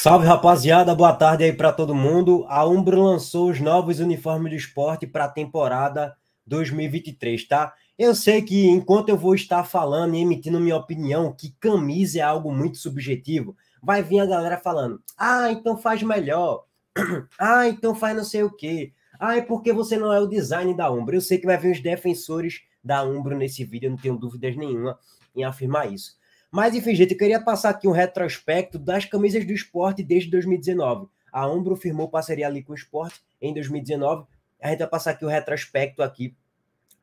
Salve rapaziada, boa tarde aí para todo mundo. A Umbro lançou os novos uniformes do esporte para a temporada 2023, tá? Eu sei que enquanto eu vou estar falando e emitindo minha opinião, que camisa é algo muito subjetivo, vai vir a galera falando: ah, então faz melhor, ah, então faz não sei o quê, ah, é porque você não é o design da Umbro. Eu sei que vai vir os defensores da Umbro nesse vídeo, eu não tenho dúvidas nenhuma em afirmar isso. Mas, enfim, gente, eu queria passar aqui um retrospecto das camisas do esporte desde 2019. A Umbro firmou parceria ali com o esporte em 2019. A gente vai passar aqui o retrospecto aqui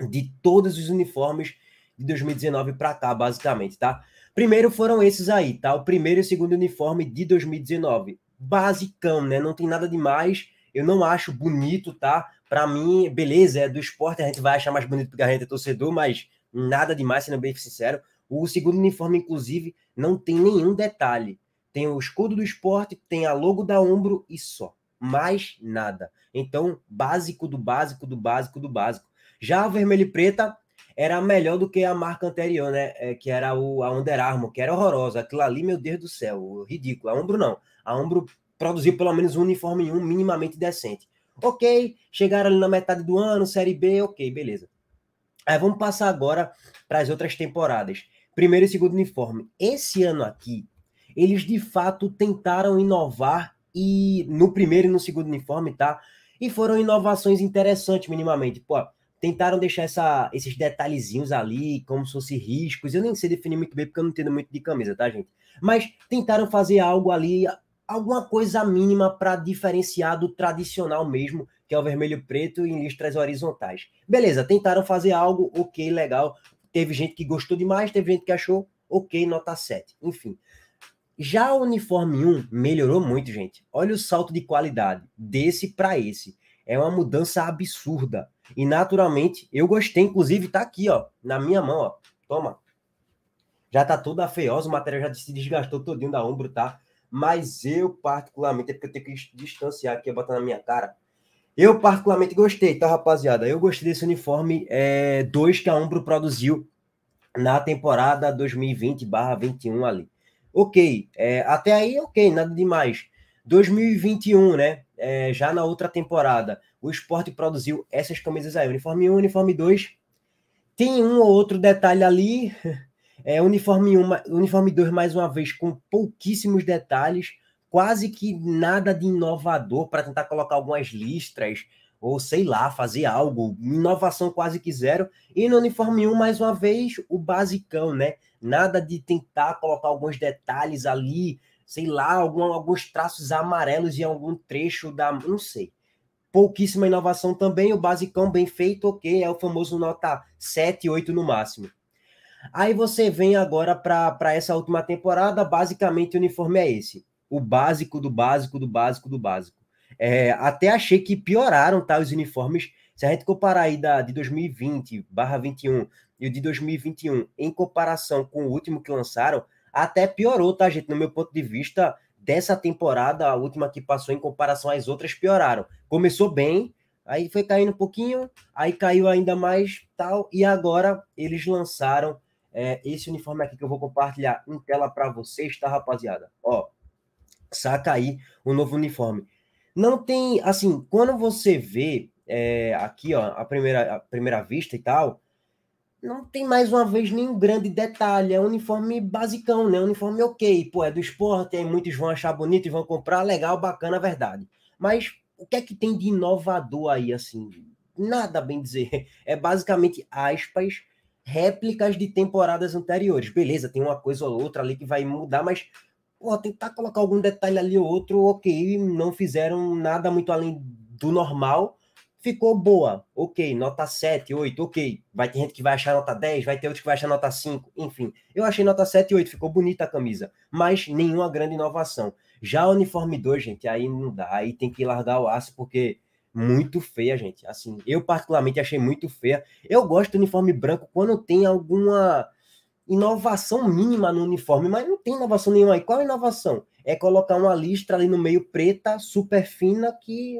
de todos os uniformes de 2019 para cá, basicamente, tá? Primeiro foram esses aí, tá? O primeiro e o segundo uniforme de 2019. Basicão, né? Não tem nada demais. Eu não acho bonito, tá? Para mim, beleza, é do esporte, a gente vai achar mais bonito porque a gente é torcedor, mas nada demais, sendo bem sincero. O segundo uniforme, inclusive, não tem nenhum detalhe. Tem o escudo do esporte, tem a logo da Umbro e só. Mais nada. Então, básico do básico do básico do básico. Já a vermelha e preta era melhor do que a marca anterior, né? É, que era o, a Under Armour, que era horrorosa. Aquilo ali, meu Deus do céu, ridículo. A Umbro não. A Umbro produziu pelo menos um uniforme um minimamente decente. Ok, chegaram ali na metade do ano, Série B, ok, beleza. Aí vamos passar agora para as outras temporadas primeiro e segundo uniforme. Esse ano aqui, eles de fato tentaram inovar e no primeiro e no segundo uniforme, tá? E foram inovações interessantes minimamente. Pô, tentaram deixar essa, esses detalhezinhos ali, como se fossem riscos. Eu nem sei definir muito bem, porque eu não entendo muito de camisa, tá, gente? Mas tentaram fazer algo ali, alguma coisa mínima para diferenciar do tradicional mesmo, que é o vermelho preto em listras horizontais. Beleza, tentaram fazer algo, ok, legal, Teve gente que gostou demais, teve gente que achou ok, nota 7. Enfim. Já o uniforme 1 melhorou muito, gente. Olha o salto de qualidade desse para esse. É uma mudança absurda. E naturalmente, eu gostei, inclusive tá aqui, ó, na minha mão, ó. Toma. Já tá toda feiosa, o material já se desgastou todinho da ombro, tá? Mas eu particularmente, é porque eu tenho que distanciar aqui, botar na minha cara. Eu particularmente gostei, tá, rapaziada? Eu gostei desse uniforme 2 é, que a Umbro produziu na temporada 2020/21 ali. Ok, é, até aí ok, nada demais. 2021, né? É, já na outra temporada, o esporte produziu essas camisas aí, uniforme 1, uniforme 2. Tem um ou outro detalhe ali, é, uniforme 1, uniforme 2 mais uma vez com pouquíssimos detalhes, quase que nada de inovador para tentar colocar algumas listras ou sei lá, fazer algo, inovação quase que zero, e no uniforme 1, mais uma vez, o basicão, né? Nada de tentar colocar alguns detalhes ali, sei lá, algum, alguns traços amarelos em algum trecho da. Não sei. Pouquíssima inovação também, o basicão bem feito, ok, é o famoso nota 7, 8 no máximo. Aí você vem agora para essa última temporada, basicamente o uniforme é esse o básico do básico do básico do básico. É, até achei que pioraram tá, os uniformes. Se a gente comparar aí da, de 2020 barra 21 e o de 2021 em comparação com o último que lançaram, até piorou, tá, gente? No meu ponto de vista, dessa temporada, a última que passou em comparação às outras, pioraram. Começou bem, aí foi caindo um pouquinho, aí caiu ainda mais tal, e agora eles lançaram é, esse uniforme aqui que eu vou compartilhar em tela para vocês, tá, rapaziada? Ó, saca aí o um novo uniforme. Não tem, assim, quando você vê é, aqui, ó, a primeira, a primeira vista e tal, não tem mais uma vez nenhum grande detalhe. É um uniforme basicão, né? Um uniforme ok, pô, é do esporte, aí muitos vão achar bonito e vão comprar, legal, bacana, verdade. Mas o que é que tem de inovador aí, assim? Nada bem dizer. É basicamente aspas, réplicas de temporadas anteriores. Beleza, tem uma coisa ou outra ali que vai mudar, mas Porra, tentar colocar algum detalhe ali ou outro, ok, não fizeram nada muito além do normal, ficou boa, ok, nota 7, 8, ok, vai ter gente que vai achar nota 10, vai ter outro que vai achar nota 5, enfim, eu achei nota 7 e 8, ficou bonita a camisa, mas nenhuma grande inovação. Já o uniforme 2, gente, aí não dá, aí tem que largar o aço, porque muito feia, gente, assim, eu particularmente achei muito feia, eu gosto do uniforme branco quando tem alguma inovação mínima no uniforme, mas não tem inovação nenhuma aí. Qual a inovação? É colocar uma listra ali no meio preta, super fina, que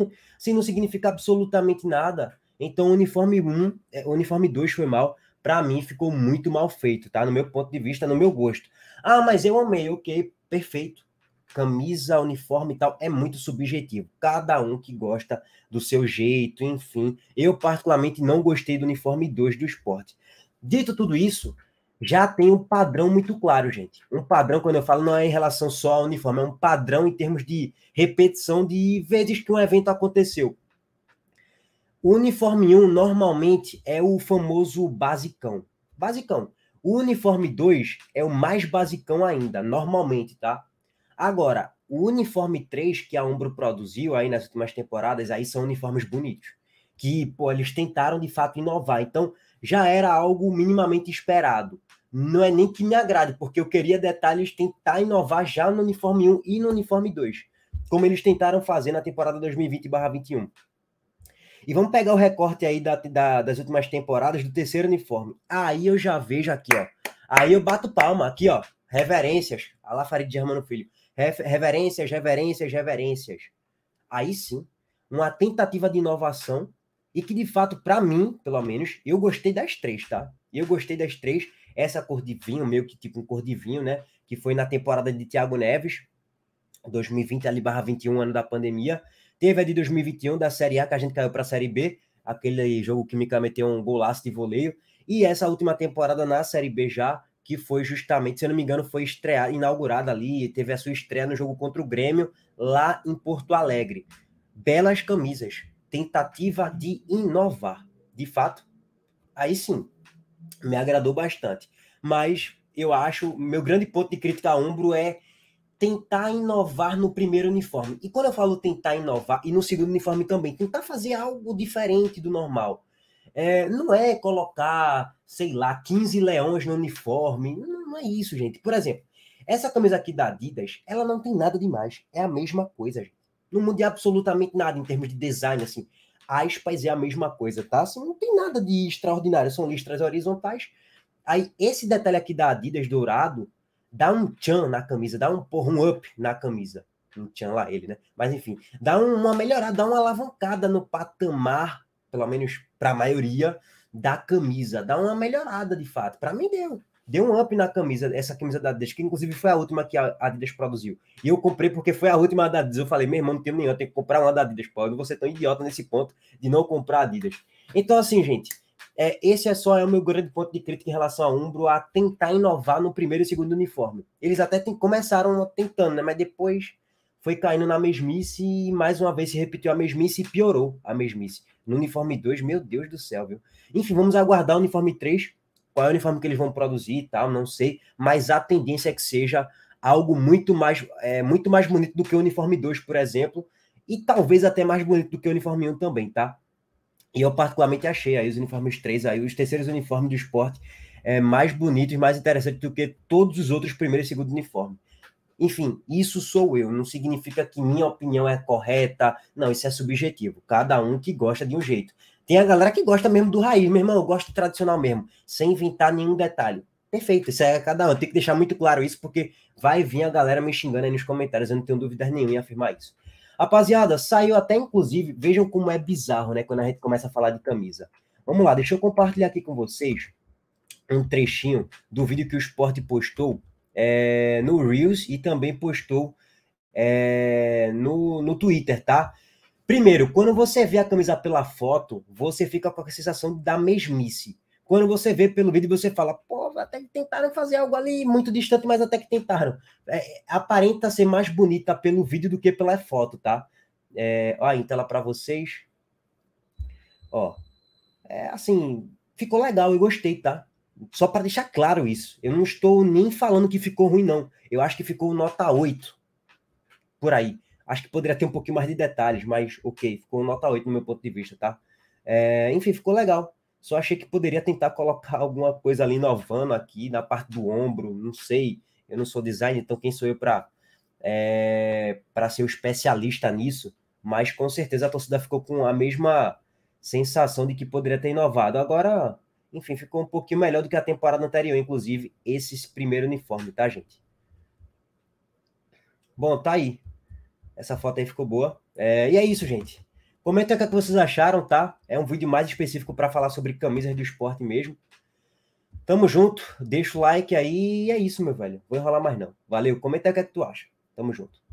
assim, não significa absolutamente nada. Então, o uniforme 1, é, o uniforme 2 foi mal. Para mim, ficou muito mal feito, tá? No meu ponto de vista, no meu gosto. Ah, mas eu amei, ok, perfeito. Camisa, uniforme e tal, é muito subjetivo. Cada um que gosta do seu jeito, enfim. Eu, particularmente, não gostei do uniforme 2 do esporte. Dito tudo isso, já tem um padrão muito claro, gente. Um padrão, quando eu falo, não é em relação só ao uniforme, é um padrão em termos de repetição de vezes que um evento aconteceu. O uniforme 1 normalmente é o famoso basicão. Basicão. O uniforme 2 é o mais basicão ainda, normalmente, tá? Agora, o uniforme 3 que a Umbro produziu aí nas últimas temporadas, aí são uniformes bonitos. Que, pô, eles tentaram de fato inovar. Então, já era algo minimamente esperado não é nem que me agrade, porque eu queria detalhes, tentar inovar já no uniforme 1 e no uniforme 2, como eles tentaram fazer na temporada 2020/21. E vamos pegar o recorte aí da, da, das últimas temporadas do terceiro uniforme. Aí eu já vejo aqui, ó. Aí eu bato palma aqui, ó. Reverências. A lá Farid Germano Filho. Reverências, reverências, reverências. Aí sim, uma tentativa de inovação e que de fato, para mim, pelo menos, eu gostei das três, tá? Eu gostei das três essa cor de vinho, meio que tipo um cor de vinho, né? Que foi na temporada de Thiago Neves, 2020 ali barra 21, ano da pandemia. Teve a de 2021 da Série A, que a gente caiu para a Série B, aquele jogo que Mika meteu um golaço de voleio. E essa última temporada na Série B já, que foi justamente, se eu não me engano, foi estreada, inaugurada ali, teve a sua estreia no jogo contra o Grêmio, lá em Porto Alegre. Belas camisas, tentativa de inovar. De fato, aí sim, me agradou bastante. Mas eu acho, meu grande ponto de crítica a Umbro é tentar inovar no primeiro uniforme. E quando eu falo tentar inovar, e no segundo uniforme também, tentar fazer algo diferente do normal. É, não é colocar, sei lá, 15 leões no uniforme. Não, não, é isso, gente. Por exemplo, essa camisa aqui da Adidas, ela não tem nada demais. É a mesma coisa, gente. Não muda absolutamente nada em termos de design, assim aspas é a mesma coisa, tá? Assim, não tem nada de extraordinário, são listras horizontais. Aí esse detalhe aqui da Adidas dourado dá um tchan na camisa, dá um porra, um up na camisa. Um tchan lá ele, né? Mas enfim, dá uma melhorada, dá uma alavancada no patamar, pelo menos para a maioria da camisa, dá uma melhorada de fato. Para mim deu deu um up na camisa, essa camisa da Adidas, que inclusive foi a última que a Adidas produziu. E eu comprei porque foi a última da Adidas. Eu falei, meu irmão, não tenho nenhuma, tenho que comprar uma da Adidas, pô. Eu não vou ser tão idiota nesse ponto de não comprar Adidas. Então, assim, gente, é, esse é só é o meu grande ponto de crítica em relação a Umbro, a tentar inovar no primeiro e segundo uniforme. Eles até tem, começaram tentando, né? Mas depois foi caindo na mesmice e mais uma vez se repetiu a mesmice e piorou a mesmice. No uniforme 2, meu Deus do céu, viu? Enfim, vamos aguardar o uniforme 3 qual é o uniforme que eles vão produzir e tal, não sei, mas a tendência é que seja algo muito mais, é, muito mais bonito do que o uniforme 2, por exemplo, e talvez até mais bonito do que o uniforme 1 também, tá? E eu particularmente achei aí os uniformes 3, aí os terceiros uniformes do esporte é, mais bonitos, mais interessantes do que todos os outros primeiro e segundo uniforme. Enfim, isso sou eu, não significa que minha opinião é correta, não, isso é subjetivo, cada um que gosta de um jeito. Tem a galera que gosta mesmo do raiz, meu irmão, eu gosto tradicional mesmo, sem inventar nenhum detalhe. Perfeito, isso é cada um. Tem que deixar muito claro isso, porque vai vir a galera me xingando aí nos comentários, eu não tenho dúvidas nenhuma em afirmar isso. Rapaziada, saiu até inclusive, vejam como é bizarro, né, quando a gente começa a falar de camisa. Vamos lá, deixa eu compartilhar aqui com vocês um trechinho do vídeo que o Sport postou é, no Reels e também postou é, no, no Twitter, tá? Primeiro, quando você vê a camisa pela foto, você fica com a sensação da mesmice. Quando você vê pelo vídeo, você fala, pô, até que tentaram fazer algo ali muito distante, mas até que tentaram. É, aparenta ser mais bonita pelo vídeo do que pela foto, tá? É, ó, em tela para vocês. Ó, é assim, ficou legal, eu gostei, tá? Só para deixar claro isso. Eu não estou nem falando que ficou ruim, não. Eu acho que ficou nota 8 por aí. Acho que poderia ter um pouquinho mais de detalhes, mas ok, ficou nota 8 no meu ponto de vista, tá? É, enfim, ficou legal. Só achei que poderia tentar colocar alguma coisa ali inovando aqui na parte do ombro, não sei. Eu não sou designer, então quem sou eu para é, para ser o um especialista nisso? Mas com certeza a torcida ficou com a mesma sensação de que poderia ter inovado. Agora, enfim, ficou um pouquinho melhor do que a temporada anterior, inclusive esse primeiro uniforme, tá, gente? Bom, tá aí. Essa foto aí ficou boa. É, e é isso, gente. Comenta o que, é que vocês acharam, tá? É um vídeo mais específico para falar sobre camisas do esporte mesmo. Tamo junto, deixa o like aí e é isso, meu velho. Vou enrolar mais não. Valeu, comenta o que, é que tu acha. Tamo junto.